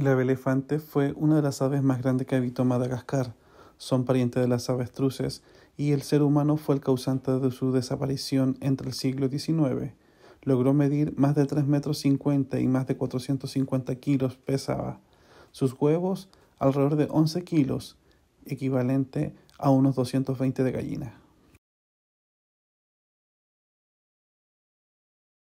El elefante fue una de las aves más grandes que habitó Madagascar. Son parientes de las avestruces y el ser humano fue el causante de su desaparición entre el siglo XIX. Logró medir más de 3 metros 50 y más de 450 kilos pesaba. Sus huevos alrededor de 11 kilos, equivalente a unos 220 de gallina.